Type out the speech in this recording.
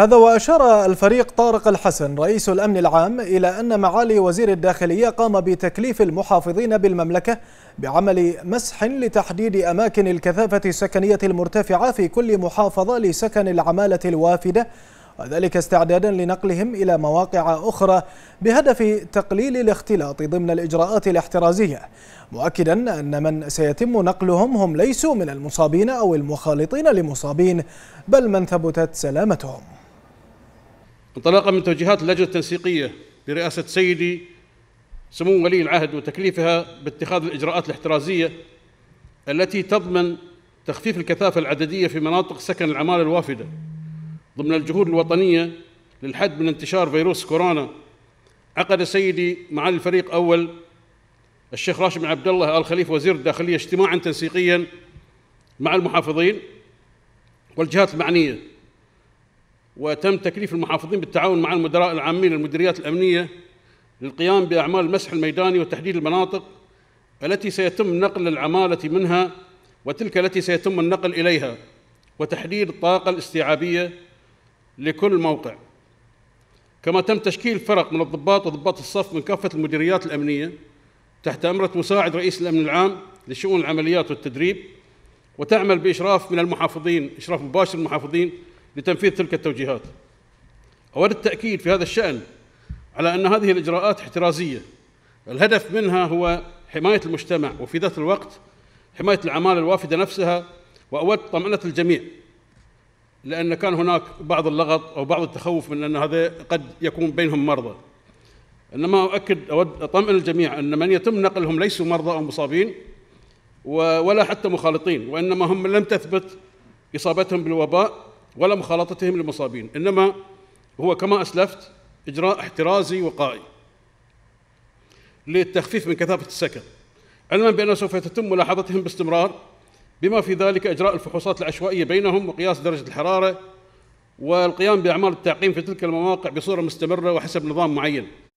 هذا وأشار الفريق طارق الحسن رئيس الأمن العام إلى أن معالي وزير الداخلية قام بتكليف المحافظين بالمملكة بعمل مسح لتحديد أماكن الكثافة السكنية المرتفعة في كل محافظة لسكن العمالة الوافدة وذلك استعدادا لنقلهم إلى مواقع أخرى بهدف تقليل الاختلاط ضمن الإجراءات الاحترازية مؤكدا أن من سيتم نقلهم هم ليسوا من المصابين أو المخالطين لمصابين بل من ثبتت سلامتهم انطلاقا من توجيهات اللجنة التنسيقية برئاسة سيدي سمو ولي العهد وتكليفها باتخاذ الإجراءات الاحترازية التي تضمن تخفيف الكثافة العددية في مناطق سكن العمالة الوافدة ضمن الجهود الوطنية للحد من انتشار فيروس كورونا عقد سيدي معالي الفريق أول الشيخ راشد بن عبد الله آل خليفة وزير الداخلية اجتماعا تنسيقيا مع المحافظين والجهات المعنية وتم تكليف المحافظين بالتعاون مع المدراء العامين للمديريات الأمنية للقيام بأعمال المسح الميداني وتحديد المناطق التي سيتم نقل العمالة منها وتلك التي سيتم النقل إليها وتحديد الطاقة الاستيعابية لكل موقع كما تم تشكيل فرق من الضباط وضباط الصف من كافة المديريات الأمنية تحت أمرة مساعد رئيس الأمن العام لشؤون العمليات والتدريب وتعمل بإشراف من المحافظين إشراف مباشر المحافظين لتنفيذ تلك التوجيهات أود التأكيد في هذا الشأن على أن هذه الإجراءات احترازية الهدف منها هو حماية المجتمع وفي ذات الوقت حماية العمالة الوافدة نفسها وأود طمأنة الجميع لأن كان هناك بعض اللغط أو بعض التخوف من أن هذا قد يكون بينهم مرضى إنما أؤكد أود أطمئن الجميع أن من يتم نقلهم ليسوا مرضى أو مصابين ولا حتى مخالطين وإنما هم لم تثبت إصابتهم بالوباء ولا مخالطتهم للمصابين إنما هو كما أسلفت إجراء احترازي وقائي للتخفيف من كثافة السكن علما بأنه سوف تتم ملاحظتهم باستمرار بما في ذلك إجراء الفحوصات العشوائية بينهم وقياس درجة الحرارة والقيام بأعمال التعقيم في تلك المواقع بصورة مستمرة وحسب نظام معين